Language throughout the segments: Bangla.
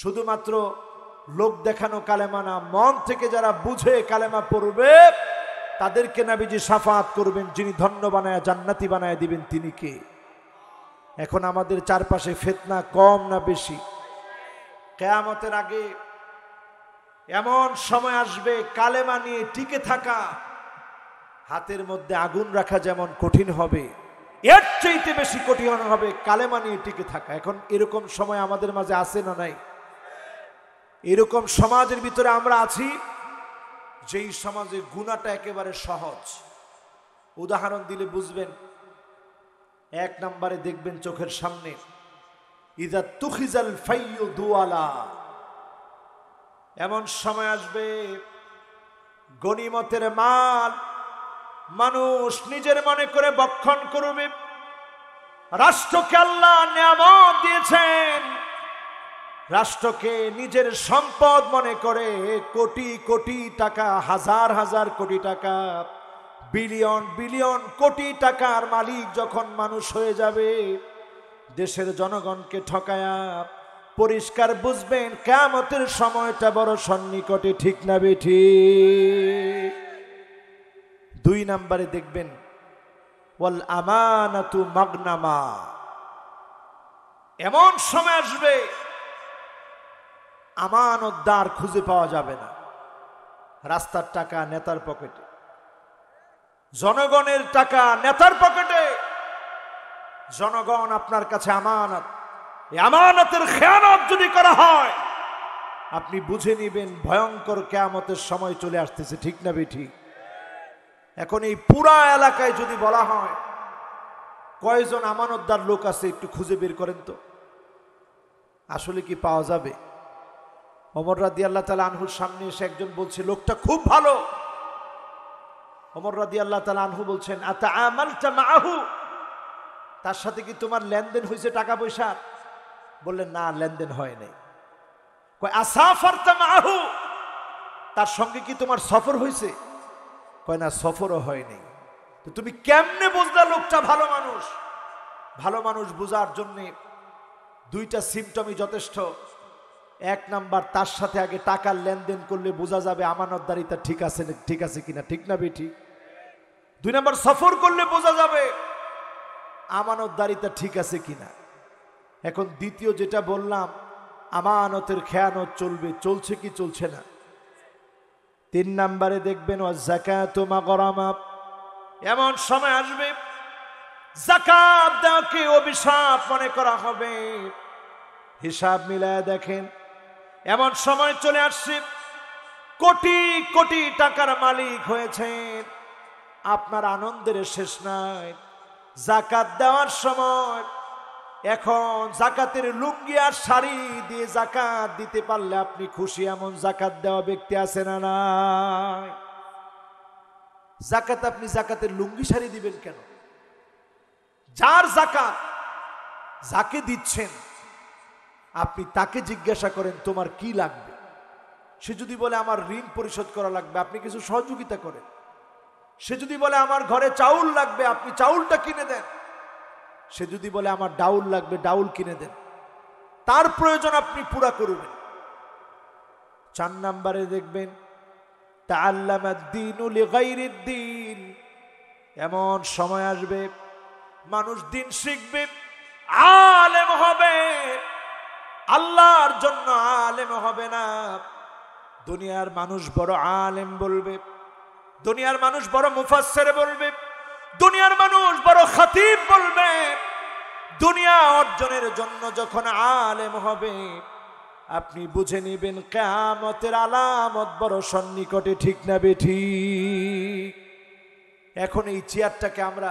শুধুমাত্র লোক দেখানো কালেমা না মন থেকে যারা বুঝে কালেমা পড়বে তাদেরকে নাবিজি সাফাত করবেন যিনি ধন্য বানায় জান্নাতি বানায় দিবেন তিনি কে এখন আমাদের চারপাশে ফেতনা কম না বেশি কেয়ামতের আগে এমন সময় আসবে কালেমা নিয়ে টিকে থাকা হাতের মধ্যে আগুন রাখা যেমন কঠিন হবে এর চাইতে বেশি কঠিন হবে কালেমা নিয়ে টিকে থাকা এখন এরকম সময় আমাদের মাঝে আসে না নাই এরকম সমাজের ভিতরে আমরা আছি যেই সমাজে গুণাটা একেবারে সহজ উদাহরণ দিলে বুঝবেন এক নম্বরে দেখবেন চোখের সামনে ইদা তুখিজাল ফাইয়ু দুয়ালা এমন সময় আসবে গণিমতের মাল মানুষ নিজের মনে করে বক্ষণ করবে রাষ্ট্রকে আল্লাহ নিয়ামত দিয়েছেন রাষ্ট্রকে নিজের সম্পদ মনে করে কোটি কোটি টাকা হাজার হাজার কোটি টাকা বিলিয়ন বিলিয়ন কোটি টাকার মালিক যখন মানুষ হয়ে যাবে দেশের জনগণকে ঠকায়া পরিষ্কার বুঝবেন কেমতের সময়টা বড় সন্নিকটে ঠিক না বেঠি দুই নাম্বারে দেখবেন ওয়াল আমানাতু মাগনামা এমন সময় আসবে আমানতদার খুঁজে পাওয়া যাবে না রাস্তার টাকা নেতার পকেটে জনগণের টাকা নেতার পকেটে জনগণ আপনার কাছে আমানত এই আমানতের খেয়ানত যদি করা হয় আপনি বুঝে নিবেন ভয়ঙ্কর কেয়ামতের সময় চলে আসতেছে ঠিক না বেঠি এখন এই পুরা এলাকায় যদি বলা হয় কয়জন আমানতদার লোক আছে একটু খুঁজে বের করেন তো আসলে কি পাওয়া যাবে অমর রাদি আল্লাহ তালা আনহুর সামনে এসে একজন বলছে লোকটা খুব ভালো অমর রাদি আল্লাহ তালা আনহু বলছেন আতা মাহু তার সাথে কি তোমার লেনদেন হয়েছে টাকা পয়সা বললেন না লেনদেন হয় নাই কয় আসাফারতা মাহু তার সঙ্গে কি তোমার সফর হয়েছে কয় না সফরও হয়নি তো তুমি কেমনে বুঝলা লোকটা ভালো মানুষ ভালো মানুষ বোঝার জন্যে দুইটা সিমটমই যথেষ্ট এক নাম্বার তার সাথে আগে টাকার লেনদেন করলে বোঝা যাবে আমানতদারিতা ঠিক আছে ঠিক আছে কিনা ঠিক না বেঠি দুই নাম্বার সফর করলে বোঝা যাবে আমানতদারিতা ঠিক আছে কিনা এখন দ্বিতীয় যেটা বললাম আমানতের খেয়ানত চলবে চলছে কি চলছে না তিন নাম্বারে দেখবেন ও জাকাত মাগরামাপ এমন সময় আসবে জাকাত দেওয়াকে অভিশাপ মনে করা হবে হিসাব মিলায় দেখেন এমন সময় চলে আসছে কোটি কোটি টাকার মালিক হয়েছেন আপনার আনন্দের শেষ নাই জাকাত দেওয়ার সময় এখন জাকাতের লুঙ্গি আর শাড়ি দিয়ে জাকাত দিতে পারলে আপনি খুশি এমন জাকাত দেওয়া ব্যক্তি আছে না নাই জাকাত আপনি জাকাতের লুঙ্গি শাড়ি দিবেন কেন যার জাকাত যাকে দিচ্ছেন আপনি তাকে জিজ্ঞাসা করেন তোমার কি লাগবে সে যদি বলে আমার ঋণ পরিশোধ করা লাগবে আপনি কিছু সহযোগিতা করেন সে যদি বলে আমার ঘরে চাউল লাগবে আপনি চাউলটা কিনে দেন সে যদি বলে আমার ডাউল লাগবে ডাউল কিনে দেন তার প্রয়োজন আপনি পুরা করবেন চার নাম্বারে দেখবেন তা আল্লামাদ্দিন এমন সময় আসবে মানুষ দিন শিখবে আলেম আল্লাহর জন্য আলেম হবে না দুনিয়ার মানুষ বড় আলেম বলবে দুনিয়ার মানুষ বড় মুফাসের বলবে দুনিয়ার মানুষ বড় খাতিব বলবে দুনিয়া অর্জনের জন্য যখন আলেম হবে আপনি বুঝে নেবেন কেমতের আলামত বড় সন্নিকটে ঠিক না বেঠি এখন এই চেয়ারটাকে আমরা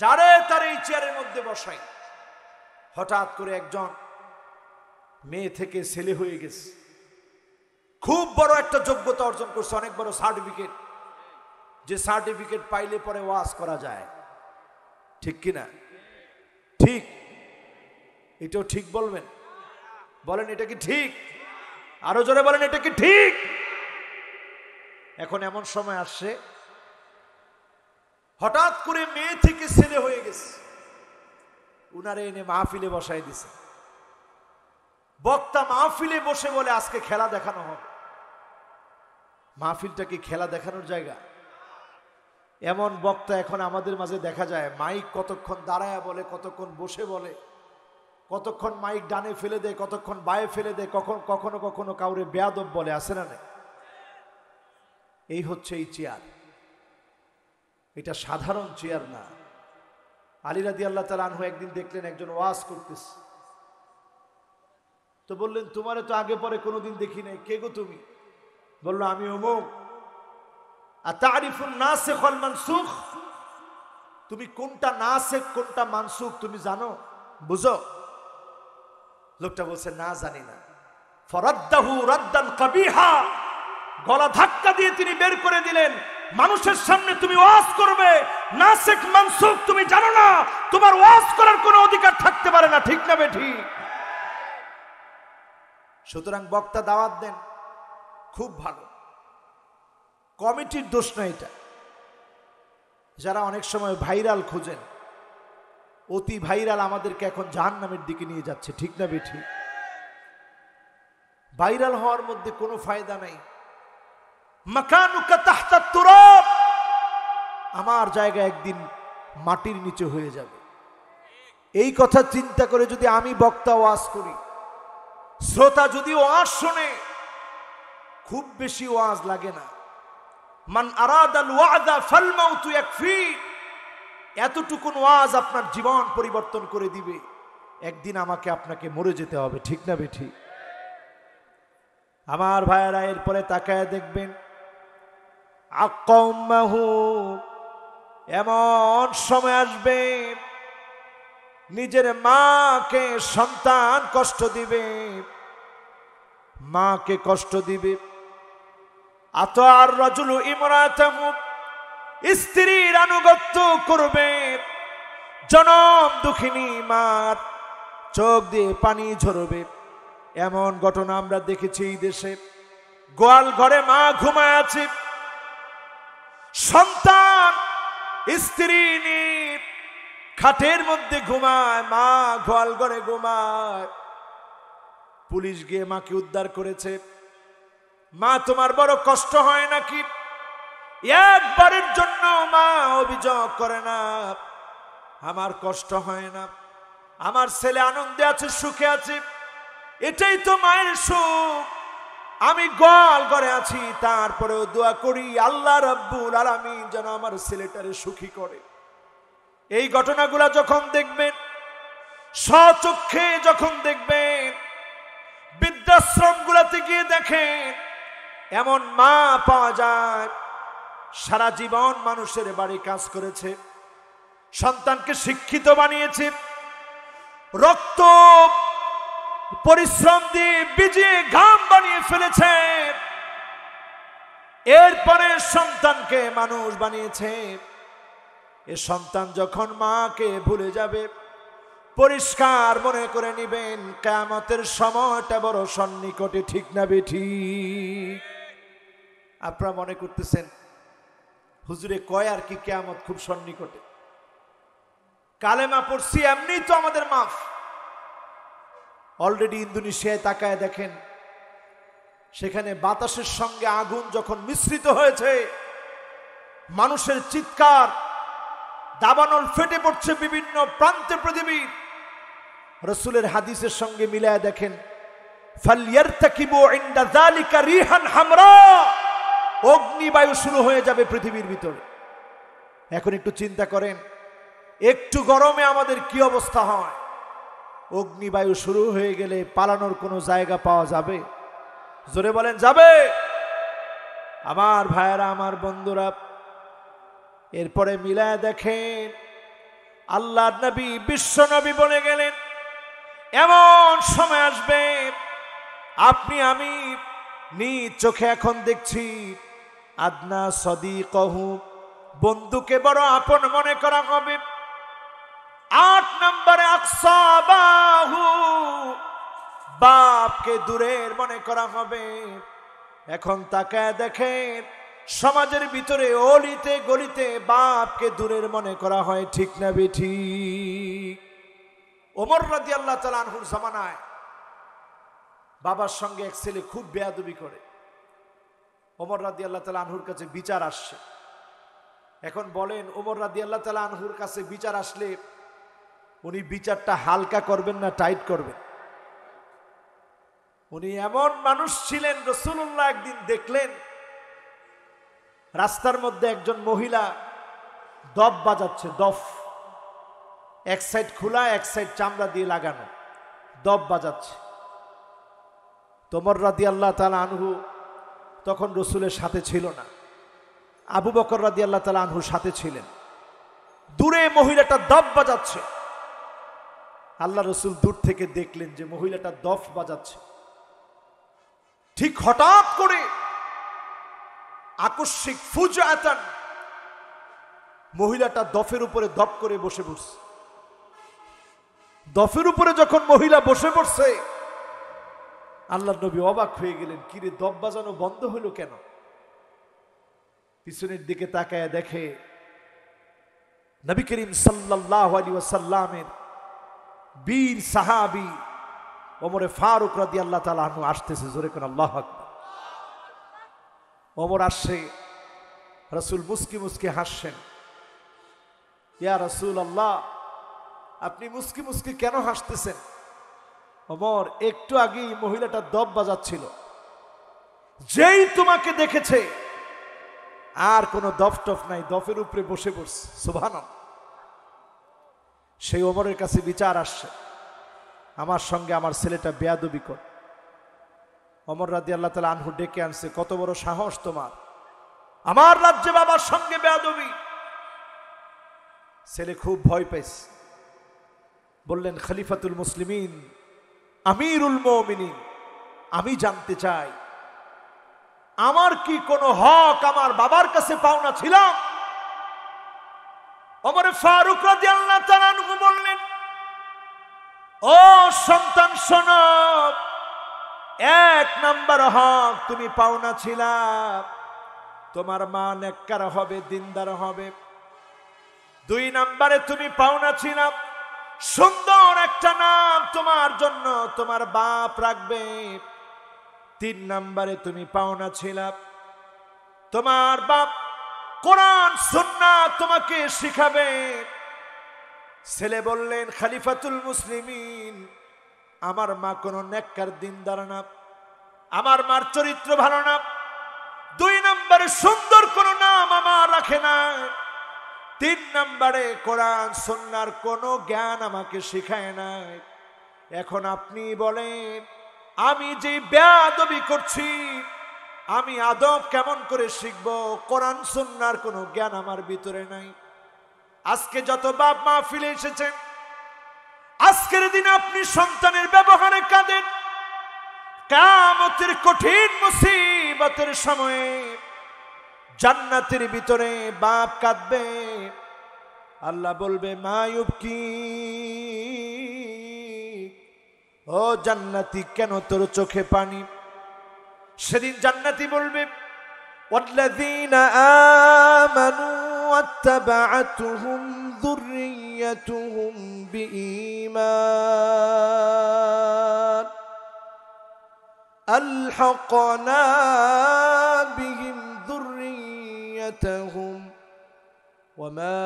যারে তার এই চেয়ারের মধ্যে বসাই হঠাৎ করে একজন মেয়ে থেকে ছেলে হয়ে গেছে খুব বড় একটা যোগ্যতা অর্জন করছে অনেক বড় সার্টিফিকেট যে সার্টিফিকেট পাইলে পরে ওয়াজ করা যায় ঠিক কিনা ঠিক এটাও ঠিক বলবেন বলেন এটা কি ঠিক আরো জোরে বলেন এটা কি ঠিক এখন এমন সময় আসছে হঠাৎ করে মেয়ে থেকে ছেলে হয়ে গেছে উনারে এনে মাহফিলে বসায় দিছে বক্তা মাহফিলে বসে বলে আজকে খেলা দেখানো হবে মাহফিলটা কি খেলা দেখানোর জায়গা এমন বক্তা এখন আমাদের মাঝে দেখা যায় মাইক কতক্ষণ দাঁড়ায় বলে কতক্ষণ বসে বলে কতক্ষণ মাইক ডানে ফেলে দেয় কতক্ষণ বায়ে ফেলে দেয় কখন কখনো কখনো কাউরে বেয়াদব বলে আসে না এই হচ্ছে এই চেয়ার এটা সাধারণ চেয়ার না আলিরাদি রাদি আল্লাহ তালা আনহু একদিন দেখলেন একজন ওয়াজ করতেছে তো বললেন তোমারে তো আগে পরে কোনোদিন দিন দেখি নাই কে গো তুমি বললো আমি অমুক আর তারিফুল না শেখল মানসুখ তুমি কোনটা না শেখ কোনটা মানসুখ তুমি জানো বুঝো লোকটা বলছে না জানি না ফরাদ্দাহু রাদ্দান কাবিহা গলা ধাক্কা দিয়ে তিনি বের করে দিলেন মানুষের সামনে তুমি ওয়াজ করবে না শেখ মানসুখ তুমি জানো না তোমার ওয়াজ করার কোনো অধিকার থাকতে পারে না ঠিক না বেঠিক সুতরাং বক্তা দাওয়াত দেন খুব ভালো কমিটির দোষ না এটা যারা অনেক সময় ভাইরাল খোঁজেন অতি ভাইরাল আমাদেরকে এখন জাহান্নামের দিকে নিয়ে যাচ্ছে ঠিক না বেঠি ভাইরাল হওয়ার মধ্যে কোনো ফায়দা নাই আমার জায়গা একদিন মাটির নিচে হয়ে যাবে এই কথা চিন্তা করে যদি আমি বক্তা ওয়াজ করি শ্রোতা যদি ওয়াজ শোনে খুব বেশি ওয়াজ লাগে না মান আরাদাল ওয়াদা ফালমাউ তু এক ফিট এতটুকুন ওয়াজ আপনার জীবন পরিবর্তন করে দিবে একদিন আমাকে আপনাকে মরে যেতে হবে ঠিক না বেঠি আমার ভাইয়েরা এরপরে তাকায় দেখবেন আক্কাহু এমন সময় আসবেন নিজের মাকে সন্তান কষ্ট দিবে মাকে কষ্ট দিবে আত আর রজুল ইমরাতাম স্ত্রীর আনুগত্য করবে জনম দুঃখিনী মার চোখ দিয়ে পানি ঝরবে এমন ঘটনা আমরা দেখেছি দেশে গোয়াল ঘরে মা ঘুমায় আছে সন্তান স্ত্রী নিয়ে খাটের মধ্যে ঘুমায় মা ঘোয়াল ঘরে ঘুমায় পুলিশ গিয়ে মাকে উদ্ধার করেছে মা তোমার বড় কষ্ট হয় নাকি একবারের জন্য মা অভিযোগ করে না আমার কষ্ট হয় না আমার ছেলে আনন্দে আছে সুখে আছে এটাই তো মায়ের সুখ আমি গল করে আছি তারপরেও দোয়া করি আল্লাহ রব্বুল আর আমি যেন আমার ছেলেটারে সুখী করে এই ঘটনাগুলা যখন দেখবেন স্বচক্ষে যখন দেখবেন বৃদ্ধাশ্রম গুলাতে গিয়ে দেখেন এমন মা পাওয়া যায় সারা জীবন মানুষের বাড়ি কাজ করেছে সন্তানকে শিক্ষিত বানিয়েছে রক্ত পরিশ্রম দিয়ে বিজিয়ে ঘাম বানিয়ে ফেলেছে এরপরে সন্তানকে মানুষ বানিয়েছে এ সন্তান যখন মাকে ভুলে যাবে পরিষ্কার মনে করে নিবেন কেমতের সময়টা বড় সন্নিকটে ঠিক না বেঠি আপনারা মনে করতেছেন হুজুরে কয় আর কি কেয়ামত খুব সন্নিকটে কালেমা পড়ছি এমনি তো আমাদের মাফ অলরেডি ইন্দোনেশিয়ায় তাকায় দেখেন সেখানে বাতাসের সঙ্গে আগুন যখন মিশ্রিত হয়েছে মানুষের চিৎকার দাবানল ফেটে পড়ছে বিভিন্ন প্রান্তে পৃথিবীর রসুলের হাদিসের সঙ্গে মিলায় দেখেন অগ্নিবায়ু শুরু হয়ে যাবে পৃথিবীর ভিতরে এখন একটু চিন্তা করেন একটু গরমে আমাদের কি অবস্থা হয় অগ্নিবায়ু শুরু হয়ে গেলে পালানোর কোনো জায়গা পাওয়া যাবে জোরে বলেন যাবে আমার ভাইয়েরা আমার বন্ধুরা এরপরে মিলা দেখেন আল্লাহ নবী বিশ্ব নবী বলে গেলেন এমন সময় আসবে আপনি আমি নিজ চোখে এখন দেখছি আদনা সদি কহু বন্ধুকে বড় আপন মনে করা হবে আট নম্বরে আকসাবাহু বাপকে দূরের মনে করা হবে এখন তাকে দেখেন সমাজের ভিতরে অলিতে গলিতে বাপকে দূরের মনে করা হয় ঠিক না বেঠি ওমর রাজি আল্লাহ তালানহুর জামানায় বাবার সঙ্গে এক ছেলে খুব বেয়াদুবি করে ওমর রাজি আল্লাহ তালা আনহুর কাছে বিচার আসছে এখন বলেন ওমর রাজি আল্লাহ তালা আনহুর কাছে বিচার আসলে উনি বিচারটা হালকা করবেন না টাইট করবেন উনি এমন মানুষ ছিলেন রসুল্লাহ একদিন দেখলেন রাস্তার মধ্যে একজন মহিলা দফ বাজাচ্ছে দফ এক সাইড খোলা এক সাইড চামড়া দিয়ে লাগানো দব বাজাচ্ছে তোমর রাদি আল্লাহ তালা আনহু তখন রসুলের সাথে ছিল না আবু বকর রাদি আল্লাহ তালা আনহু সাথে ছিলেন দূরে মহিলাটা দব বাজাচ্ছে আল্লাহ রসুল দূর থেকে দেখলেন যে মহিলাটা দফ বাজাচ্ছে ঠিক হঠাৎ করে আকস্মিক ফুজ আতান মহিলাটা দফের উপরে দপ করে বসে পড়ছে দফের উপরে যখন মহিলা বসে পড়ছে আল্লাহ নবী অবাক হয়ে গেলেন কিরে দপ বাজানো বন্ধ হইল কেন পিছনের দিকে তাকায় দেখে নবী করিম সাল্লাহ আলী ওয়াসাল্লামের বীর সাহাবি ওমরে ফারুক রাদি আল্লাহ তালা আসতেছে জোরে কোন আল্লাহ আকবর অমর আসছে রসুল মুসকি মুসকি হাসছেন ইয়া রসুল আল্লাহ আপনি মুসকি মুসকি কেন হাসতেছেন অমর একটু আগেই মহিলাটা দব বাজাচ্ছিল যেই তোমাকে দেখেছে আর কোনো দফ টফ নাই দফের উপরে বসে পড়ছে শোভানন সেই অমরের কাছে বিচার আসছে আমার সঙ্গে আমার ছেলেটা বেয়াদবি করে অমর রাদি আল্লাহ তালা আনহু ডেকে আনছে কত বড় সাহস তোমার আমার রাজ্যে বাবার সঙ্গে বেয়াদবি ছেলে খুব ভয় পেয়েছে বললেন খলিফাতুল মুসলিমিন আমিরুল মমিনিন আমি জানতে চাই আমার কি কোনো হক আমার বাবার কাছে পাওনা ছিলাম অমরে ফারুক রাজি আল্লাহ বললেন ও সন্তান সনব এক নাম্বার হক তুমি পাওনা ছিল তোমার মা নেককার হবে দিনদার হবে দুই নাম্বারে তুমি পাওনা ছিল সুন্দর একটা নাম তোমার জন্য তোমার বাপ রাখবে তিন নাম্বারে তুমি পাওনা ছিল তোমার বাপ কোরআন সন্না তোমাকে শিখাবে ছেলে বললেন খালিফাতুল মুসলিমিন আমার মা কোনো নেককার দিন না আমার মার চরিত্র ভালো না দুই নম্বরে সুন্দর কোনো নাম আমার রাখে না তিন নম্বরে কোরআন সন্ন্যার কোনো জ্ঞান আমাকে শেখায় নাই এখন আপনি বলেন আমি যে ব্যাদবি করছি আমি আদব কেমন করে শিখব কোরআন সন্ন্যার কোনো জ্ঞান আমার ভিতরে নাই আজকে যত বাপ মা ফিরে এসেছেন আজকের দিন আপনি সন্তানের ব্যবহারে কাঁদেন কামতের কঠিন মুসিবতের সময়ে জান্নাতের ভিতরে বাপ কাঁদবে আল্লাহ বলবে মায়ুব কি ও জান্নাতি কেন তোর চোখে পানি সেদিন জান্নাতি বলবে আমানু واتبعتهم ذريتهم بإيمان ألحقنا بهم ذريتهم وما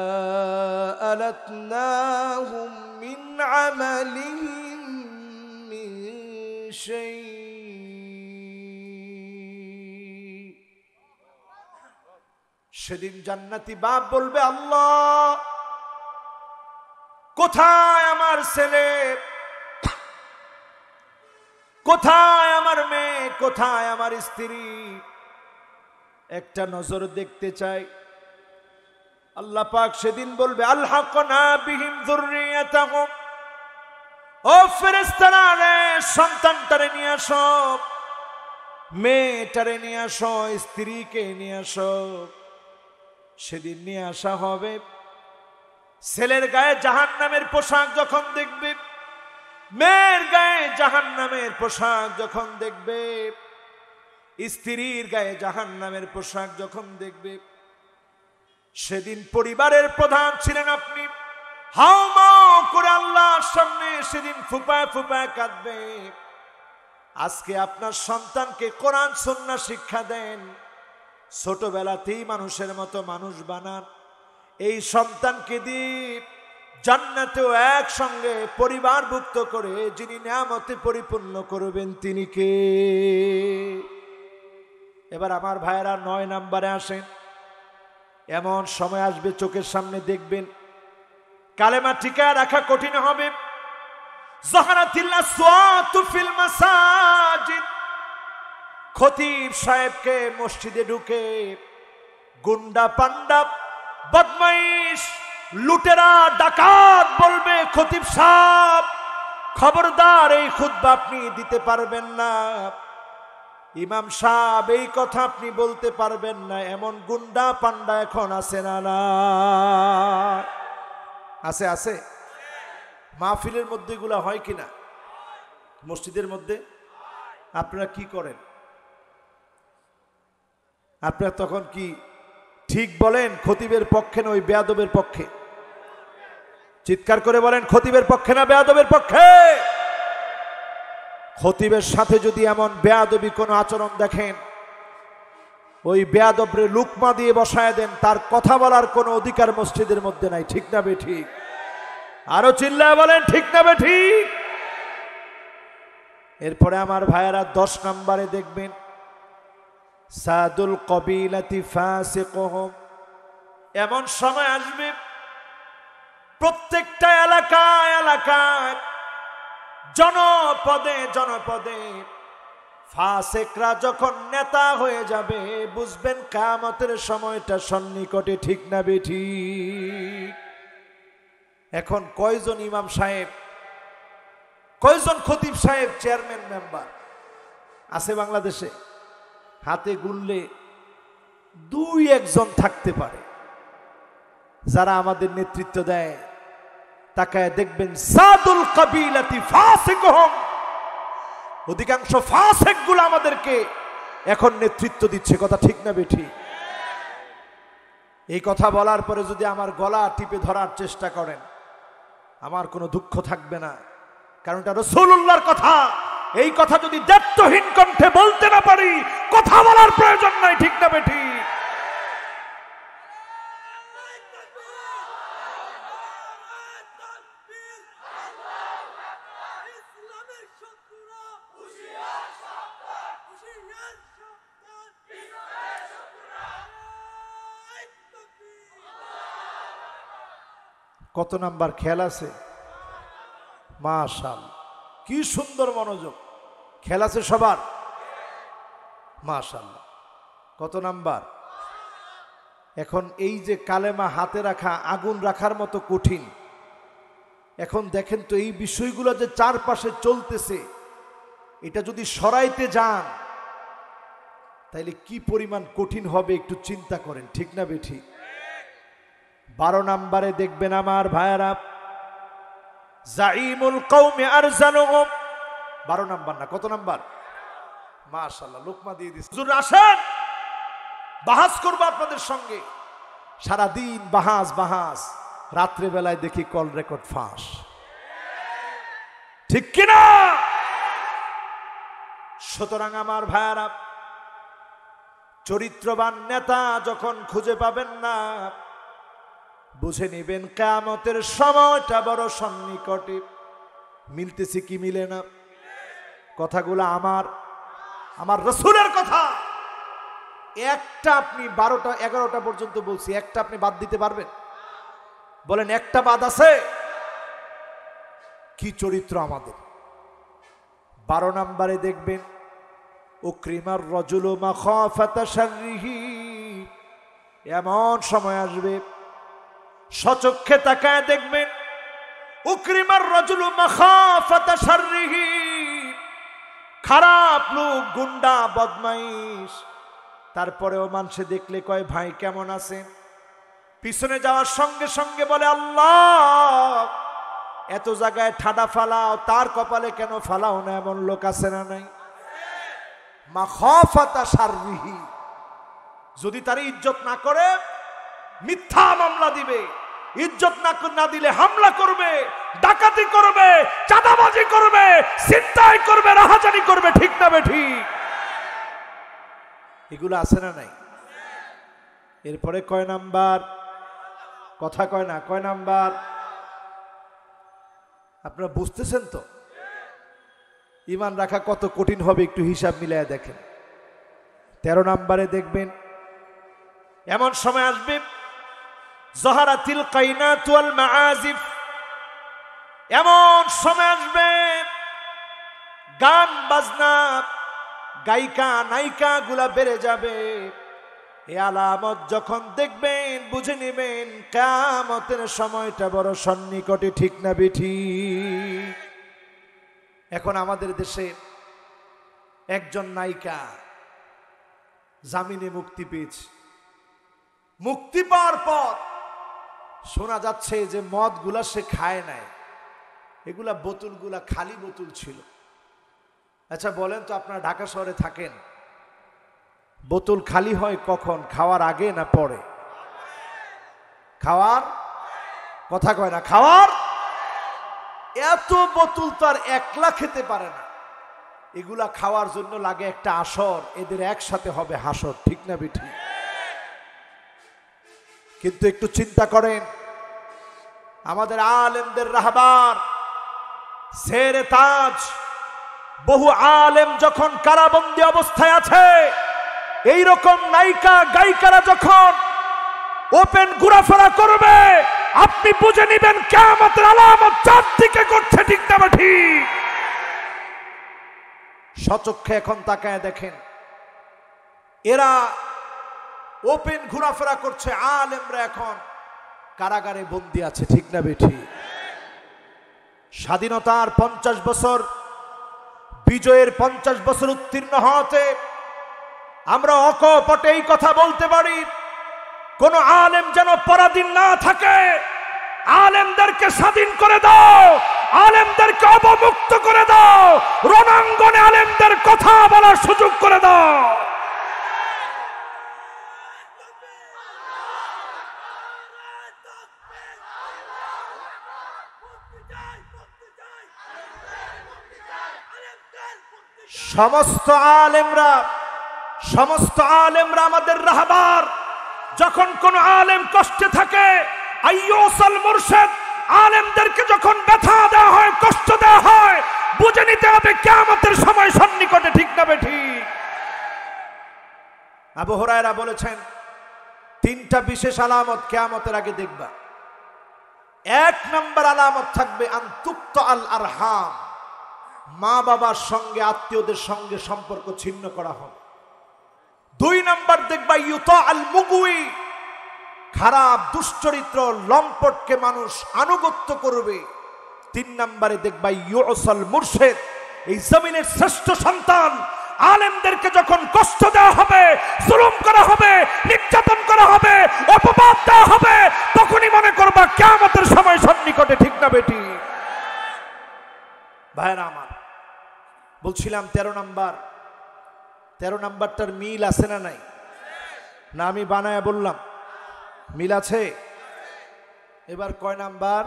ألتناهم من عملهم من شيء সেদিন জান্নাতি বাপ বলবে আল্লাহ কোথায় আমার ছেলে কোথায় আমার মেয়ে কোথায় আমার স্ত্রী একটা নজর দেখতে চাই আল্লাহ পাক সেদিন বলবে আল্লাহ ও ফেরেস্তারা সন্তান সন্তানটারে নিয়ে আস মেয়েটারে নিয়ে আস স্ত্রীকে নিয়ে আস সেদিন নিয়ে আসা হবে ছেলের গায়ে জাহান নামের পোশাক যখন দেখবে মেয়ের গায়ে জাহান নামের পোশাক যখন দেখবে স্ত্রীর গায়ে জাহান নামের পোশাক যখন দেখবে সেদিন পরিবারের প্রধান ছিলেন আপনি হাও মাও করে আল্লাহর সামনে সেদিন ফুপায় ফুপায় কাঁদবে আজকে আপনার সন্তানকে কোরআন সন্না শিক্ষা দেন ছোটবেলাতেই মানুষের মতো মানুষ বানান এই সন্তানকে দ্বীপ জান্নাতেও একসঙ্গে পরিবারভুক্ত করে যিনি নিয়ামতে পরিপূর্ণ করবেন তিনি কে এবার আমার ভাইয়েরা নয় নাম্বারে আসেন এমন সময় আসবে চোখের সামনে দেখবেন কালেমা টিকা রাখা কঠিন হবে জহারাতিল্লা সোয়াতুফিল মাসাজিদ খতিব সাহেবকে মসজিদে ঢুকে গুন্ডা পান্ডা বদমাইশ লুটেরা ডাকাত বলবে খতিব সাহেব খবরদার এই খুদ্া আপনি দিতে পারবেন না ইমাম সাহেব এই কথা আপনি বলতে পারবেন না এমন গুন্ডা পান্ডা এখন আছে না না আছে আছে মাহফিলের মধ্যে এগুলা হয় কিনা মসজিদের মধ্যে আপনারা কি করেন আপনার তখন কি ঠিক বলেন খতিবের পক্ষে না ওই বেয়াদবের পক্ষে চিৎকার করে বলেন খতিবের পক্ষে না বেয়াদবের পক্ষে খতিবের সাথে যদি এমন বেয়াদবি কোনো আচরণ দেখেন ওই বেয়াদবরে লুকমা দিয়ে বসায় দেন তার কথা বলার কোনো অধিকার মসজিদের মধ্যে নাই ঠিক না বে ঠিক আরো চিল্লা বলেন ঠিক না বে ঠিক এরপরে আমার ভাইয়েরা দশ নম্বরে দেখবেন সাদুল কবিলাতি ফাসিকহম এমন সময় আসবে প্রত্যেকটা এলাকায় এলাকায় জনপদে জনপদে ফাসেকরা যখন নেতা হয়ে যাবে বুঝবেন কামতের সময়টা সন্নিকটে ঠিক না বেঠি এখন কয়জন ইমাম সাহেব কয়জন খতিব সাহেব চেয়ারম্যান মেম্বার আছে বাংলাদেশে হাতে গুনলে দুই একজন থাকতে পারে যারা আমাদের নেতৃত্ব দেয় তাকে দেখবেন সাদুল কাবিলাতি অধিকাংশ ফাসেক গুলো আমাদেরকে এখন নেতৃত্ব দিচ্ছে কথা ঠিক না বেঠি এই কথা বলার পরে যদি আমার গলা টিপে ধরার চেষ্টা করেন আমার কোনো দুঃখ থাকবে না কারণ এটা রসুল্লাহর কথা এই কথা যদি দায়িত্বহীন কণ্ঠে বলতে না পারি কথা বলার প্রয়োজন নাই ঠিক না বেঠি কত নাম্বার খেয়াল আছে মাশাল্লাহ কি সুন্দর মনোযোগ খেলাছে সবার মাশাল কত নাম্বার এখন এই যে কালেমা হাতে রাখা আগুন রাখার মতো কঠিন এখন দেখেন তো এই বিষয়গুলো যে চারপাশে চলতেছে এটা যদি সরাইতে যান তাইলে কি পরিমাণ কঠিন হবে একটু চিন্তা করেন ঠিক না বেঠি বারো নাম্বারে দেখবেন আমার ভাইয়ারা জাইমুল কৌমে আর জানুম বারো নাম্বার না কত নাম্বার মাশাল্লাহ লুকমা দিয়ে দিস হুজুর আসেন বাহাজ করবো আপনাদের সঙ্গে সারাদিন বাহাস বাহাজ রাত্রেবেলায় দেখি কল রেকর্ড ফাঁস ঠিক কিনা সুতরাং আমার ভাইয়ারা চরিত্রবান নেতা যখন খুঁজে পাবেন না বুঝে নেবেন কামতের সময়টা বড় সন্নিকটে মিলতেছে কি মিলে না কথাগুলো আমার আমার রসুলের কথা একটা আপনি বারোটা এগারোটা পর্যন্ত বলছি একটা আপনি বাদ দিতে পারবেন বলেন একটা বাদ আছে কি চরিত্র আমাদের বারো নম্বরে দেখবেন ও ক্রিমার রজুল মাখিহি এমন সময় আসবে সচক্ষে তাকায় দেখবেন উক্রিমার রজুল মাখাফাতা খারাপ লোক গুন্ডা বদমাইশ তারপরেও মানুষে দেখলে কয় ভাই কেমন আছেন পিছনে যাওয়ার সঙ্গে সঙ্গে বলে আল্লাহ এত জায়গায় ঠাডা ফালাও তার কপালে কেন ফালাও না এমন লোক আছে না নাই মা খাতা সার্বিহী যদি তার ইজ্জত না করে মিথ্যা মামলা দিবে ইজ্জত না না দিলে হামলা করবে ডাকাতি করবে চাঁদাবাজি করবে চিন্তাই করবে রাহাজানি করবে ঠিক না ঠিক এগুলো আছে না নাই এরপরে কয় নাম্বার কথা কয় না কয় নাম্বার আপনারা বুঝতেছেন তো ইমান রাখা কত কঠিন হবে একটু হিসাব মিলায় দেখেন তেরো নাম্বারে দেখবেন এমন সময় আসবে জহারাতিল কাইনা তুয়াল মাআজিব এমন সময় আসবে গান বাজনা গায়িকা নায়িকা গুলা বেড়ে যাবে এ আলামত যখন দেখবেন বুঝে নেবেন কামতের সময়টা বড় সন্নিকটে ঠিক না বিঠি এখন আমাদের দেশে একজন নায়িকা জামিনে মুক্তি পেয়েছে মুক্তি পাওয়ার পর শোনা যাচ্ছে যে মদগুলা সে খায় নাই এগুলা বোতলগুলা খালি বোতল ছিল আচ্ছা বলেন তো আপনারা ঢাকা শহরে থাকেন বোতল খালি হয় কখন খাওয়ার আগে না পরে খাওয়ার কথা কয় না খাওয়ার এত বোতল তার একলা খেতে পারে না এগুলা খাওয়ার জন্য লাগে একটা আসর এদের একসাথে হবে হাসর ঠিক না বিঠিক কিন্তু একটু চিন্তা করেন আমাদের আলেমদের রাহবার শের তাজ বহু আলেম যখন কারাবন্দী অবস্থায় আছে এই রকম নায়িকা গায়িকারা যখন ওপেন ঘোরাফেরা করবে আপনি বুঝে নিবেন কেমন আলামত চারদিকে করছে ঠিক না ঠিক সচক্ষে এখন তাকায় দেখেন এরা ওপেন ঘোরাফেরা করছে আলেমরা এখন কারাগারে বন্দি আছে ঠিক না বেঠি স্বাধীনতার পঞ্চাশ বছর বিজয়ের পঞ্চাশ বছর উত্তীর্ণ হওয়াতে আমরা অকপটে এই কথা বলতে পারি কোন আলেম যেন পরাধীন না থাকে আলেমদেরকে স্বাধীন করে দাও আলেমদেরকে অবমুক্ত করে দাও রণাঙ্গনে আলেমদের কথা বলার সুযোগ করে দাও সমস্ত আলেমরা সমস্ত আলেমরা আমাদের রাহবার যখন কোন আলেম কষ্টে থাকে আইয়সাল মুরশেদ আলেমদেরকে যখন ব্যথা দেওয়া হয় কষ্ট দেওয়া হয় বুঝে নিতে হবে কেমতের সময় সন্নিকটে ঠিক না ঠিক আবু হরায়রা বলেছেন তিনটা বিশেষ আলামত কেয়ামতের আগে দেখবা এক নম্বর আলামত থাকবে আন্তুক্ত আল আরহাম মা বাবার সঙ্গে আত্মীয়দের সঙ্গে সম্পর্ক ছিন্ন করা হবে দুই নাম্বার দেখবা ইউত আল মুগুই খারাপ দুশ্চরিত্র লম্পটকে মানুষ আনুগত্য করবে তিন নাম্বারে দেখবা ইউসল মুর্শেদ এই জমিনের শ্রেষ্ঠ সন্তান আলেমদেরকে যখন কষ্ট দেওয়া হবে জুলুম করা হবে নির্যাতন করা হবে অপবাদ দেওয়া হবে তখনই মনে করবা কেমতের সময় সন্নিকটে ঠিক না বেটি ভাইরা আমার বলছিলাম ১৩ নাম্বার ১৩ নাম্বারটার মিল আছে না নাই না আমি বানায় বললাম মিল আছে এবার কয় নাম্বার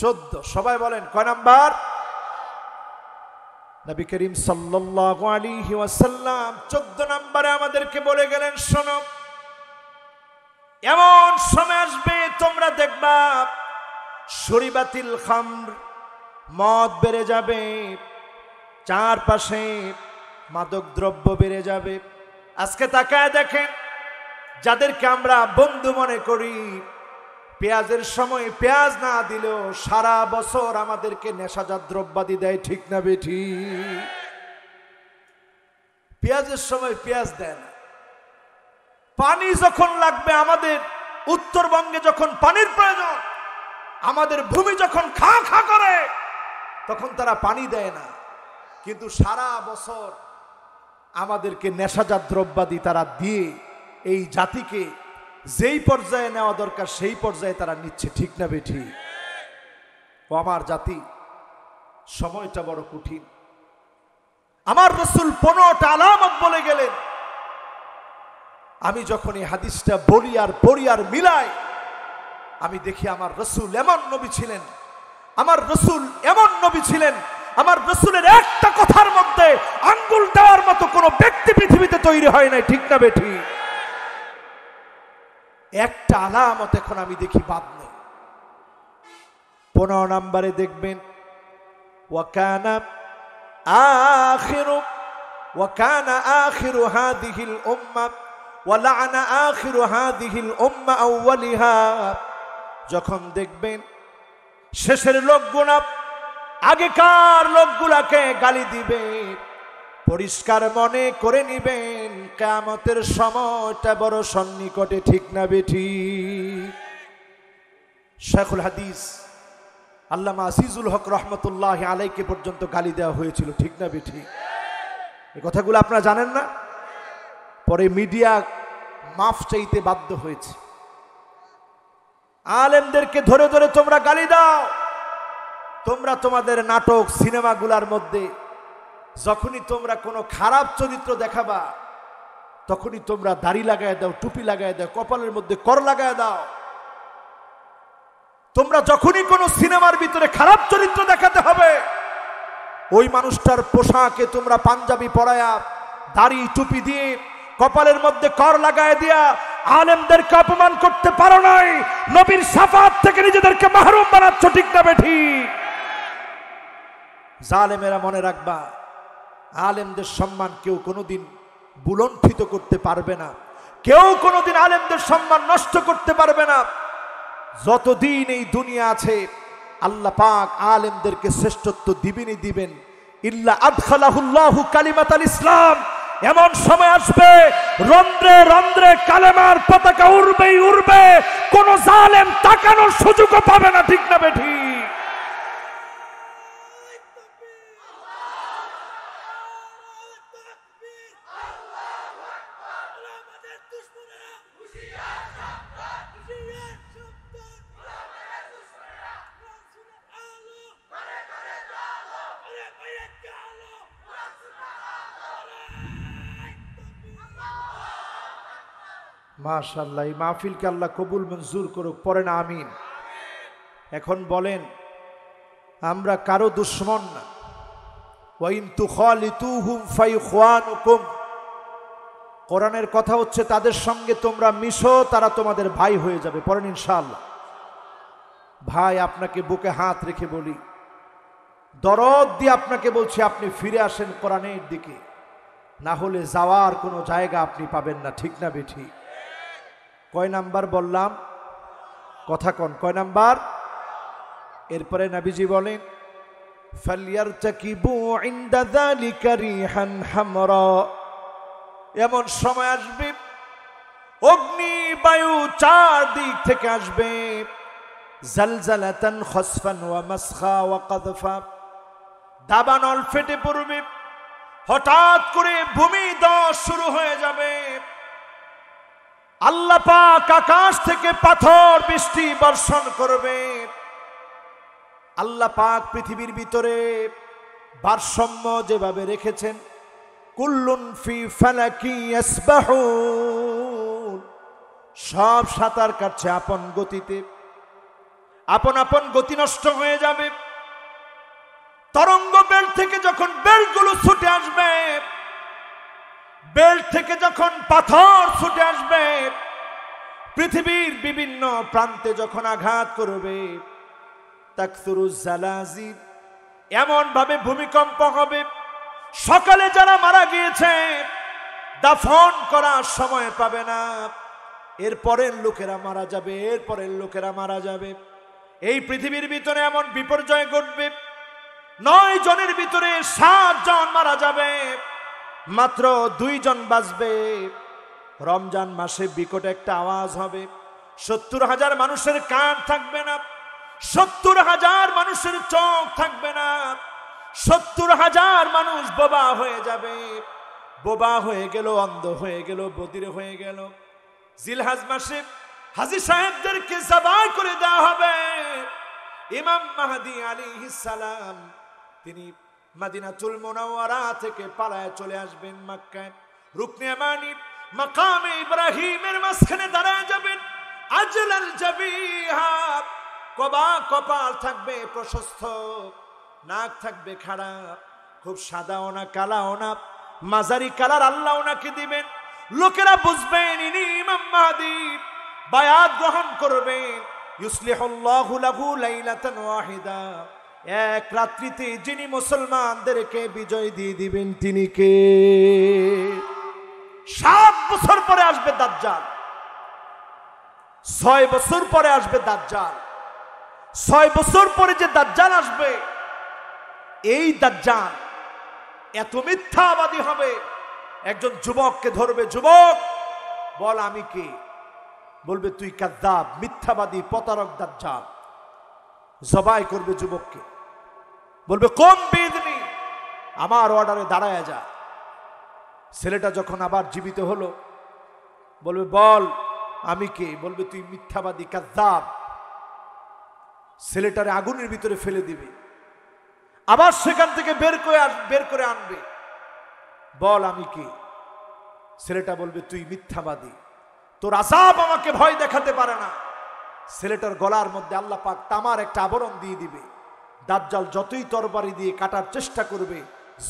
চোদ্দ সবাই বলেন কয় নাম্বার নবী করিম সাল্লাহ আলী চোদ্দ নাম্বারে আমাদেরকে বলে গেলেন শোনো এমন সময় আসবে তোমরা দেখবা শরীবাতিল খাম মদ বেড়ে যাবে চারপাশে মাদক দ্রব্য বেড়ে যাবে আজকে তাকায় দেখেন যাদেরকে আমরা বন্ধু মনে করি পেঁয়াজের সময় পেঁয়াজ না দিলেও সারা বছর আমাদেরকে নেশাজাত দ্রব্যাদি দেয় ঠিক না বেঠি পেঁয়াজের সময় পেঁয়াজ দেয় না পানি যখন লাগবে আমাদের উত্তরবঙ্গে যখন পানির প্রয়োজন আমাদের ভূমি যখন খা খা করে তখন তারা পানি দেয় না কিন্তু সারা বছর আমাদেরকে নেশাজাত দ্রব্যাদি তারা দিয়ে এই জাতিকে যেই পর্যায়ে নেওয়া দরকার সেই পর্যায়ে তারা নিচ্ছে ঠিক না বেঠি ও আমার জাতি সময়টা বড় কঠিন আমার রসুল পনেরোটা আলামত বলে গেলেন আমি যখন এই হাদিসটা বলি আর পড়ি আর মিলাই আমি দেখি আমার রসুল এমন নবী ছিলেন আমার রসুল এমন নবী ছিলেন আমার রসুলের একটা কথার মধ্যে আঙ্গুল দেওয়ার মতো কোনো ব্যক্তি পৃথিবীতে তৈরি হয় নাই ঠিক না বেঠি একটা আলামত এখন আমি দেখি বাদ নেই পনেরো নাম্বারে দেখবেন ওয়াকানা আখিরু وكان آخر هذه الأمة ولعن آخر هذه الأمة أولها যখন দেখবেন শেষের লোক গুণাপ আগেকার লোকগুলাকে গালি দিবে পরিষ্কার মনে করে নিবেন কামতের সময়টা বড় সন্নিকটে ঠিক না বেঠি শেখুল হাদিস আল্লামা আসিজুল হক রহমতুল্লাহ আলাইকে পর্যন্ত গালি দেওয়া হয়েছিল ঠিক না বেঠি এই কথাগুলো আপনারা জানেন না পরে মিডিয়া মাফ চাইতে বাধ্য হয়েছে আলেমদেরকে ধরে ধরে তোমরা গালি দাও তোমরা তোমাদের নাটক সিনেমাগুলার মধ্যে যখনই তোমরা কোনো খারাপ চরিত্র দেখাবা তখনই তোমরা দাড়ি লাগায় দাও টুপি লাগায় দাও কপালের মধ্যে কর লাগায় দাও তোমরা যখনই কোনো সিনেমার ভিতরে খারাপ চরিত্র দেখাতে হবে ওই মানুষটার পোশাকে তোমরা পাঞ্জাবি পরায়া দাড়ি টুপি দিয়ে কপালের মধ্যে কর লাগায় দিয়া আলেমদেরকে অপমান করতে পারো নাই নবীর সাফাত থেকে নিজেদেরকে মাহরুম বানাচ্ছ ঠিক না বেঠিক জালেমেরা মনে রাখবা আলেমদের সম্মান কেউ কোনোদিন বুলণ্ঠিত করতে পারবে না কেউ কোনোদিন আলেমদের সম্মান নষ্ট করতে পারবে না যতদিন এই দুনিয়া আছে আল্লাহ পাক আলেমদেরকে শ্রেষ্ঠত্ব দিবেনি দিবেন ইল্লা আদখালাহুল্লাহু কালিমাত আল ইসলাম এমন সময় আসবে রন্ধ্রে রন্ধ্রে কালেমার পতাকা উড়বেই উড়বে কোন জালেম তাকানোর সুযোগও পাবে না ঠিক না বেঠিক মাশাল্লাহ এই মাহফিলকে আল্লাহ কবুল মঞ্জুর করুক পরে না আমিন এখন বলেন আমরা কারো দুশ্মন না কোরআনের কথা হচ্ছে তাদের সঙ্গে তোমরা মিশো তারা তোমাদের ভাই হয়ে যাবে পরেন ইনশাল্লাহ ভাই আপনাকে বুকে হাত রেখে বলি দরদ দিয়ে আপনাকে বলছি আপনি ফিরে আসেন কোরআনের দিকে না হলে যাওয়ার কোনো জায়গা আপনি পাবেন না ঠিক না বেঠিক কয় নাম্বার বললাম কথা কন কয় নাম্বার এরপরে নাবিজি বলেন ফালিয়ার চাকিবু এমন সময় আসবে অগ্নি বায়ু চারদিক থেকে আসবে জালজালাতান খসফান ওয়া মাসখা ওয়া কাদফা দাবানল ফেটে পড়বে হঠাৎ করে ভূমি দশ শুরু হয়ে যাবে আল্লাহ পাক আকাশ থেকে পাথর বৃষ্টি বর্ষণ করবেন আল্লাহ পাক পৃথিবীর ভিতরে ভারসাম্য যেভাবে রেখেছেন কুল্লুন ফি ফালাকি সব সাঁতার কাটছে আপন গতিতে আপন আপন গতি নষ্ট হয়ে যাবে তরঙ্গ বেল্ট থেকে যখন বেল্টগুলো ছুটে আসবে বেল্ট থেকে যখন পাথর ছুটে আসবে পৃথিবীর বিভিন্ন প্রান্তে যখন আঘাত করবে তাকসুরুজালাজির এমন ভাবে ভূমিকম্প হবে সকালে যারা মারা গিয়েছে দাফন করার সময় পাবে না এরপরের লোকেরা মারা যাবে এরপরের লোকেরা মারা যাবে এই পৃথিবীর ভিতরে এমন বিপর্যয় ঘটবে নয় জনের ভিতরে সাত জন মারা যাবে মাত্র দুইজন বাজবে রমজান মাসে বিকট একটা আওয়াজ হবে সত্তর হাজার মানুষের কান থাকবে না সত্তর হাজার মানুষের চোখ থাকবে না সত্তর হাজার মানুষ বোবা হয়ে যাবে বোবা হয়ে গেল অন্ধ হয়ে গেল বদির হয়ে গেল জিলহাজ মাসে হাজি সাহেবদেরকে জবাই করে দেওয়া হবে ইমাম মাহাদি আলী সালাম তিনি মাদিনাতুল মোনাওয়ারা থেকে পালায় চলে আসবেন মাক্কায় রুকনে মানি মাকামে ইব্রাহিমের মাঝখানে দাঁড়ায় যাবেন আজলাল জাবিহা কবা কপাল থাকবে প্রশস্ত নাক থাকবে খারাপ খুব ও না ও না মাঝারি কালার আল্লাহ ওনাকে দিবেন লোকেরা বুঝবেন ইনি ইমাম মাহাদি বায়াত গ্রহণ করবেন ইউসলিহুল্লাহু লাহু লাইলাতান ওয়াহিদা এক রাত্রিতে যিনি মুসলমানদেরকে বিজয় দিয়ে দিবেন তিনি কে সাত বছর পরে আসবে দাজ্জাল ছয় বছর পরে আসবে দাজ্জাল ছয় বছর পরে যে দাজ্জাল আসবে এই দাজ্জাল এত মিথ্যাবাদী হবে একজন যুবককে ধরবে যুবক বল আমি কে বলবে তুই কাদ্দাব মিথ্যাবাদী প্রতারক দাজ্জাল জবাই করবে যুবককে বলবে কম বেদনি আমার অর্ডারে দাঁড়ায় যা ছেলেটা যখন আবার জীবিত হলো বলবে বল আমি কে বলবে তুই মিথ্যাবাদী কাদ্দাব ছেলেটারে আগুনের ভিতরে ফেলে দিবে আবার সেখান থেকে বের করে বের করে আনবে বল আমি কে ছেলেটা বলবে তুই মিথ্যাবাদী তোর আসাব আমাকে ভয় দেখাতে পারে না ছেলেটার গলার মধ্যে আল্লাহ তামার একটা আবরণ দিয়ে দিবে দাজ্জাল যতই তরবারি দিয়ে কাটার চেষ্টা করবে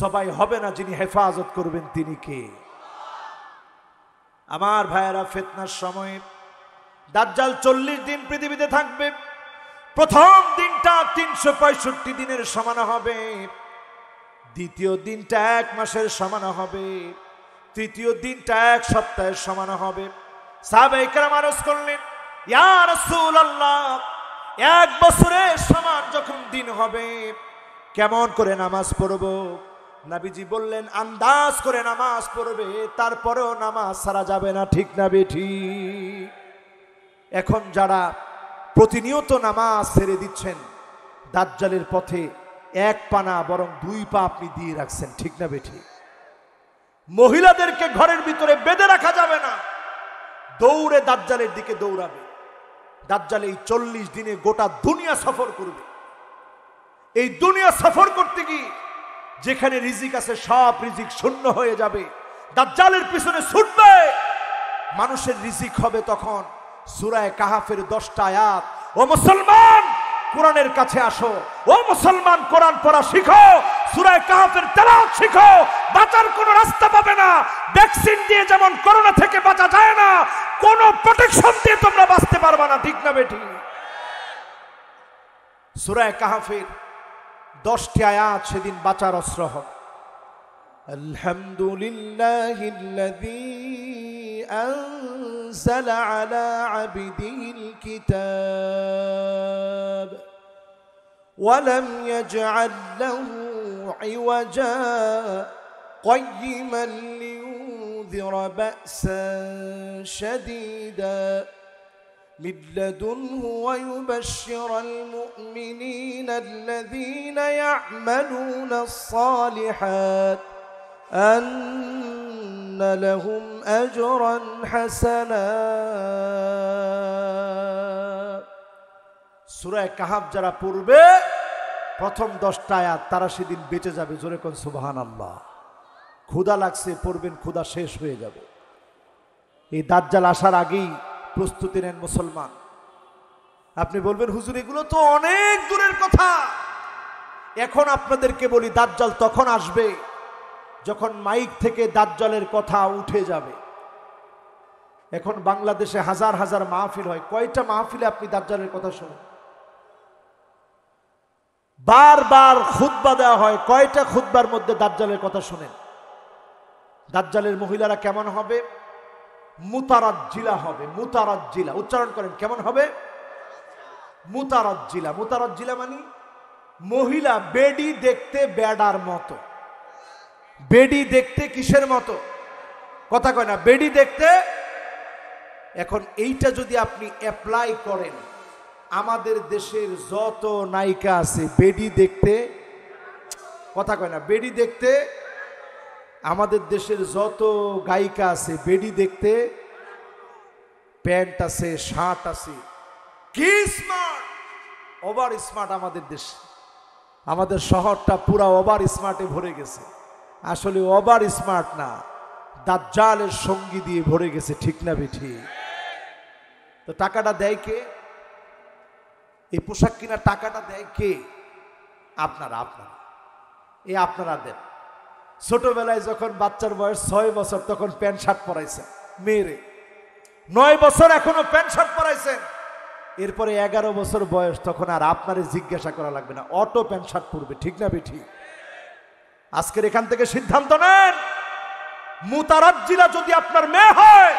সবাই হবে না যিনি হেফাজত করবেন তিনি কে আমার ভাইয়েরা ফেতনার সময় দাজ্জাল চল্লিশ দিন পৃথিবীতে থাকবে প্রথম দিনটা তিনশো পঁয়ষট্টি দিনের সমান হবে দ্বিতীয় দিনটা এক মাসের সমান হবে তৃতীয় দিনটা এক সপ্তাহের সমান হবে সাবেকরা মানুষ করলেন ইয়ার আল্লাহ এক বছরে সমান যখন দিন হবে কেমন করে নামাজ পড়ব নাবিজি বললেন আন্দাজ করে নামাজ পড়বে তারপরেও নামাজ সারা যাবে না ঠিক না বেঠি এখন যারা প্রতিনিয়ত নামাজ ছেড়ে দিচ্ছেন দাজ্জালের পথে এক পানা বরং দুই পা আপনি দিয়ে রাখছেন ঠিক না বেঠি মহিলাদেরকে ঘরের ভিতরে বেঁধে রাখা যাবে না দৌড়ে দাজ্জালের দিকে দৌড়াবে দাজ্জাল এই চল্লিশ দিনে গোটা দুনিয়া সফর করবে এই দুনিয়া সফর করতে গিয়ে যেখানে রিজিক আছে সব রিজিক শূন্য হয়ে যাবে দাজ্জালের পিছনে ছুটবে মানুষের রিজিক হবে তখন সুরায় কাহাফের দশটা আয়াত ও মুসলমান কোরআনের কাছে আসো ও মুসলমান কোরআন পড়া শিখো সুরায় কাহাফের তেলাওয়াত শিখো বাঁচার কোনো রাস্তা পাবে না ভ্যাকসিন দিয়ে যেমন করোনা থেকে বাঁচা যায় না কোন প্রোটেকশন দিয়ে তোমরা বাঁচতে পারবে না ঠিক না বেটি সুরায় কাহাফের দশটি আয়াত সেদিন বাঁচার অস্ত্র হবে আলহামদুলিল্লাহ أنزل على عبده الكتاب ولم يجعل له عوجا قيما ليؤمن لينذر بأسا شديدا من لدنه ويبشر المؤمنين الذين يعملون الصالحات أن لهم أجرا حسنا سورة কাহাব যারা পূর্বে প্রথম দশটা আয়াত তারা সেদিন বেঁচে যাবে জোরে কোন সুবাহান আল্লাহ ক্ষুধা লাগছে পড়বেন ক্ষুধা শেষ হয়ে যাবে এই দাজ্জাল আসার আগেই প্রস্তুতি নেন মুসলমান আপনি বলবেন হুজুর এগুলো তো অনেক দূরের কথা এখন আপনাদেরকে বলি দাজ্জাল তখন আসবে যখন মাইক থেকে দাজ্জালের কথা উঠে যাবে এখন বাংলাদেশে হাজার হাজার মাহফিল হয় কয়টা মাহফিলে আপনি দাজ্জালের কথা শোনেন বারবার খুদ্া দেওয়া হয় কয়টা খুদ্বার মধ্যে দাজ্জালের কথা শোনেন দাজ্জালের মহিলারা কেমন হবে মুতারাজ্জিলা হবে মুতারাজ্জিলা উচ্চারণ করেন কেমন হবে মুতারাজ্জিলা মুতারাজ্জিলা মানে মহিলা বেডি দেখতে বেডার মতো বেডি দেখতে কিসের মতো কথা কয় না বেডি দেখতে এখন এইটা যদি আপনি অ্যাপ্লাই করেন আমাদের দেশের যত নায়িকা আছে বেডি দেখতে কথা কয় না বেডি দেখতে আমাদের দেশের যত গায়িকা আছে বেডি দেখতে প্যান্ট আছে শার্ট আছে কি স্মার্ট ওভার স্মার্ট আমাদের দেশে আমাদের শহরটা পুরা ওভার স্মার্টে ভরে গেছে আসলে ওভার স্মার্ট না দাজ্জালের সঙ্গী দিয়ে ভরে গেছে ঠিক না বেঠি তো টাকাটা দেয় কে এই পোশাক কিনা টাকাটা দেয় কে আপনারা আপনারা এ আপনারা দেন ছোটবেলায় যখন বাচ্চার বয়স ছয় বছর তখন প্যান্ট শার্ট পরাইছে মেয়েরে নয় বছর এখনো প্যান্ট শার্ট পরাইছেন এরপরে এগারো বছর বয়স তখন আর আপনারে জিজ্ঞাসা করা লাগবে না অটো প্যান্ট শার্ট পরবে ঠিক না বেঠি আজকের এখান থেকে সিদ্ধান্ত নেন মুতারাজ্জিলা যদি আপনার মেয়ে হয়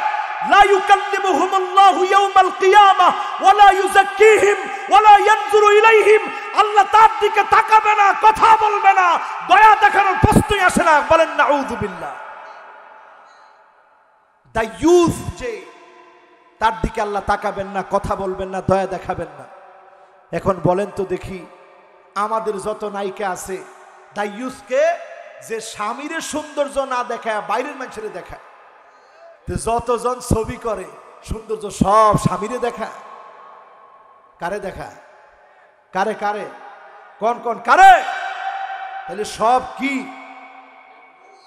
لا يكلمهم الله يوم القيامة ولا يزكيهم ولا ينظر إليهم الله তার দিকে তাকাবে না কথা বলবে না দয়া দেখানোর প্রশ্নই আসে না বলেন না বিল্লাহ দ্য ইউথ যে তার দিকে আল্লাহ তাকাবেন না কথা বলবেন না দয়া দেখাবেন না এখন বলেন তো দেখি আমাদের যত নায়িকা আছে দ্য ইউথকে যে স্বামীর সৌন্দর্য না দেখায় বাইরের মানুষের দেখায় যতজন ছবি করে সৌন্দর্য সব স্বামীরে দেখা কারে দেখা কারে কারে কন কন কারে তাহলে সব কি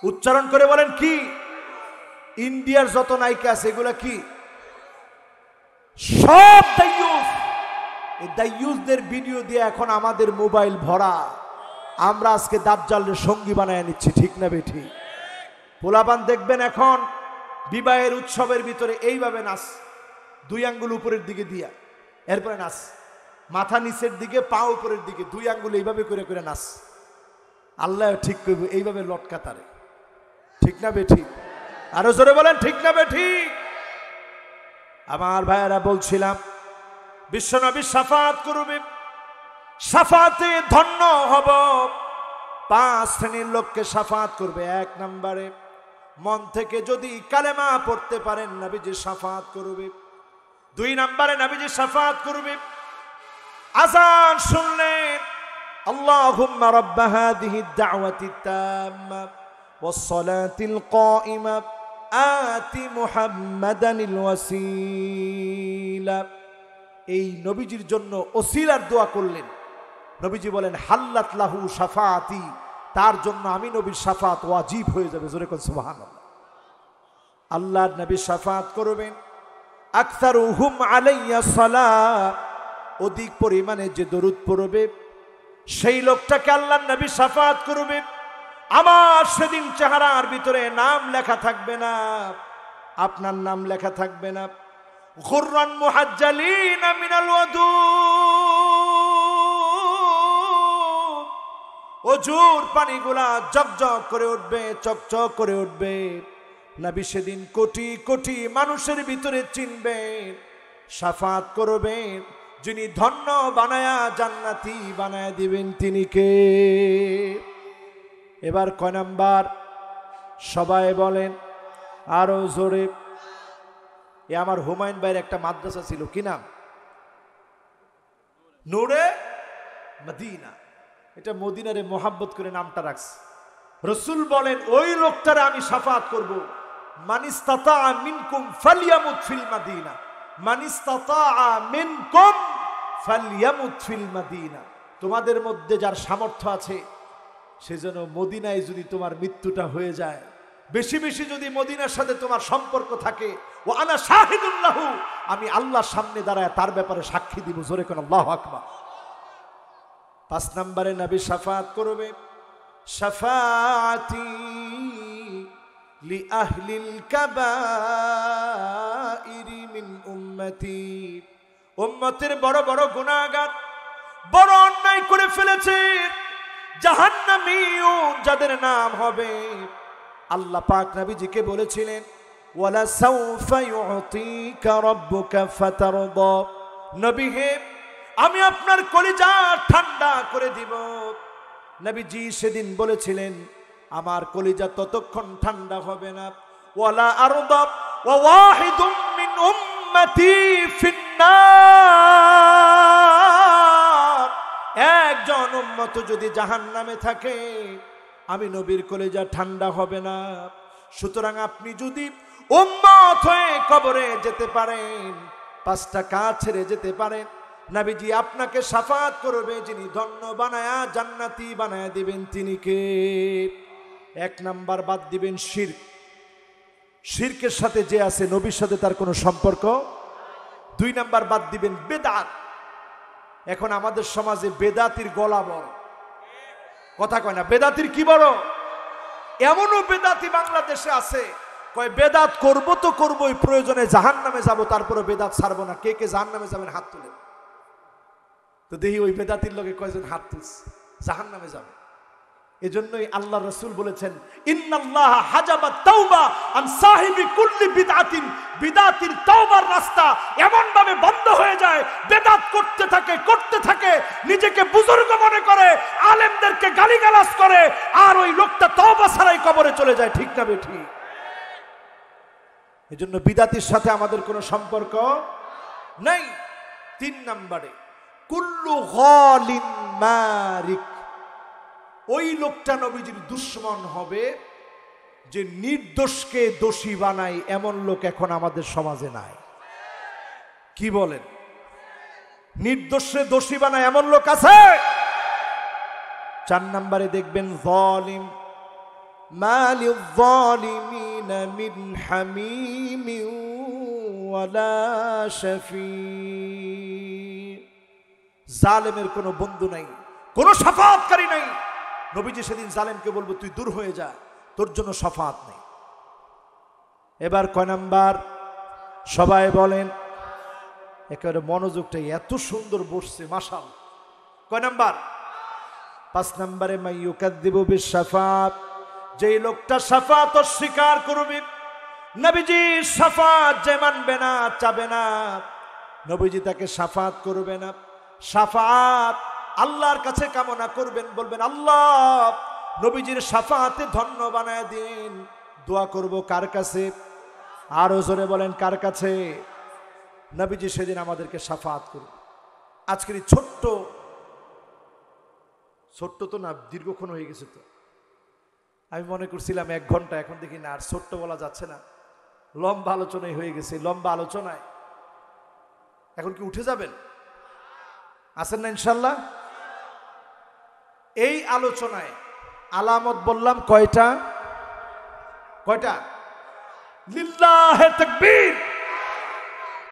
উচ্চারণ করে বলেন কি ইন্ডিয়ার যত নায়িকা আছে এগুলা কি সব দায়ুস এই দায়ুসদের ভিডিও দিয়ে এখন আমাদের মোবাইল ভরা আমরা আজকে দাবজালের সঙ্গী বানায় নিচ্ছি ঠিক না বেঠি পোলাপান দেখবেন এখন বিবাহের উৎসবের ভিতরে এইভাবে নাচ দুই আঙ্গুল উপরের দিকে দিয়া এরপরে নাচ মাথা নিচের দিকে পা উপরের দিকে দুই আঙ্গুল এইভাবে করে করে নাচ আল্লাহ ঠিক করবে এইভাবে লটকা তারে ঠিক না বেঠি আরো জোরে বলেন ঠিক না বেঠি ঠিক আমার ভাইয়েরা বলছিলাম বিশ্বনবী সাফাত করবে সাফাতে ধন্য হব পাঁচ শ্রেণীর লোককে সাফাত করবে এক নম্বরে মন থেকে যদি কালেমা পড়তে পারেন নাবিজি সাফাত করবে দুই নাম্বারে নাবিজি সাফাত করবে আজান শুনলেন اللهم رب هذه الدعوة التامة والصلاة القائمة آت محمدا الوسيلة এই নবীজির জন্য ওসিলার দোয়া করলেন নবীজি বলেন হাল্লাত লাহু সাফাতি তার জন্য আমি নবীর সাফাত ওয়াজিব হয়ে যাবে জোরে কোন আল্লাহর নবী সাফাত করবেন আক্তার উহুম আলাইয়া সালা অধিক পরিমাণে যে দরুদ পড়বে সেই লোকটাকে আল্লাহ নবী সাফাত করবে আমার সেদিন চেহারার ভিতরে নাম লেখা থাকবে না আপনার নাম লেখা থাকবে না ঘুরান মোহাজ্জালিন মিনাল ওয়াদুদ অজুর পানিগুলা জকজক করে উঠবে চকচক করে উঠবে নাবি সেদিন কোটি কোটি মানুষের ভিতরে চিনবে সাফাত করবে যিনি ধন্য বানায়া জান্নাতি বানায় দিবেন তিনি কে এবার কয় নাম্বার সবাই বলেন আরো জোরে এ আমার হুমায়ুন ভাইয়ের একটা মাদ্রাসা ছিল কি নাম নূরে মদিনা এটা মদিনারে মোহাব্বত করে নামটা রাখছে রসুল বলেন ওই লোকটারে আমি সাফাত করব ফালিয়ামুদ তোমাদের মধ্যে যার সামর্থ্য আছে সে যেন মদিনায় যদি তোমার মৃত্যুটা হয়ে যায় বেশি বেশি যদি মদিনার সাথে তোমার সম্পর্ক থাকে ও আনা শাহিদুল্লাহ আমি আল্লাহর সামনে দাঁড়ায় তার ব্যাপারে সাক্ষী দিব জোরে কোন আল্লাহ আকবা পাঁচ নম্বরে নবী সাফাত করবে সাফাতি লি আহলিল কাবাইরি মিন উম্মতি উম্মতের বড় বড় গুনাহগার বড় অন্যায় করে ফেলেছে জাহান্নামীও যাদের নাম হবে আল্লাহ পাক নবীজিকে বলেছিলেন ওয়ালা সাউফা ইউতিকা রাব্বুকা ফাতারদা নবী হে আমি আপনার কলিজা ঠান্ডা করে দিব নবীজি সেদিন বলেছিলেন আমার কলিজা ততক্ষণ ঠান্ডা হবে না ওয়ালা আরদাব ওয়াহিদুম মিন উম্মতি ফিন্নার একজন উম্মত যদি জাহান্নামে থাকে আমি নবীর কলেজা ঠান্ডা হবে না সুতরাং আপনি যদি উম্মত হয়ে কবরে যেতে পারেন পাঁচটা কাজ ছেড়ে যেতে পারেন নাবিজি আপনাকে সাফাত করবে যিনি ধন্য বানায়া জান্নাতি বানায়া দিবেন তিনি কে এক নাম্বার বাদ দিবেন শির শিরকের সাথে যে আছে নবীর সাথে তার কোনো সম্পর্ক দুই নাম্বার বাদ দিবেন বেদাত এখন আমাদের সমাজে বেদাতির গলা বড় কথা কয় না বেদাতির কি বড় এমনও বেদাতি বাংলাদেশে আছে কয় বেদাত করব তো করবই প্রয়োজনে জাহান নামে যাবো তারপরে বেদাত ছাড়বো না কে কে জাহান নামে যাবেন হাত তুলে তো দেখি ওই বেদাতির লোকে কয়জন হাত তুলছে জাহান নামে যাবে এজন্যই আল্লাহ রসুল বলেছেন বন্ধ হয়ে যায় নিজেকে মনে করে আলেমদেরকে গালিগালাজ করে আর ওই লোকটা ছাড়াই কবরে চলে যায় ঠিক না বেঠি এজন্য বিদাতির সাথে আমাদের কোনো সম্পর্ক নেই তিন নাম্বারে কুল্লু গলিন মারিক ওই লোকটা নবীজির দুশ্মন হবে যে নির্দোষকে দোষী বানায় এমন লোক এখন আমাদের সমাজে নাই কি বলেন নির্দোষে দোষী বানায় এমন লোক আছে চার নম্বরে দেখবেন জলিম মিন হামিম জালেমের কোনো বন্ধু নাই কোনো সাফাতকারী নাই নবীজি সেদিন জালেমকে বলবো তুই দূর হয়ে যা তোর জন্য সাফাত নেই এবার কয় নাম্বার সবাই বলেন একেবারে মনোযোগটা এত সুন্দর বসছে মাসাল কয় নাম্বার পাঁচ নাম্বারে দিব বিশাফাত যেই লোকটা সাফাত অস্বীকার করবি নবীজি সাফাত যে মানবে না চাবে না নবীজি তাকে সাফাত করবে না সাফাত আল্লাহর কাছে কামনা করবেন বলবেন আল্লাহ নবীজির সাফাতে ধন্য বানায় দিন দোয়া করব কার কাছে আরো জোরে বলেন কার কাছে নবীজি সেদিন আমাদেরকে সাফাত করবে আজকের এই ছোট্ট ছোট্ট তো না দীর্ঘক্ষণ হয়ে গেছে তো আমি মনে করছিলাম এক ঘন্টা এখন দেখি না আর ছোট্ট বলা যাচ্ছে না লম্বা আলোচনায় হয়ে গেছে লম্বা আলোচনায় এখন কি উঠে যাবেন আছেন না ইনশাল্লাহ এই আলোচনায় আলামত বললাম কয়টা কয়টা লিল্লাহ তকবীর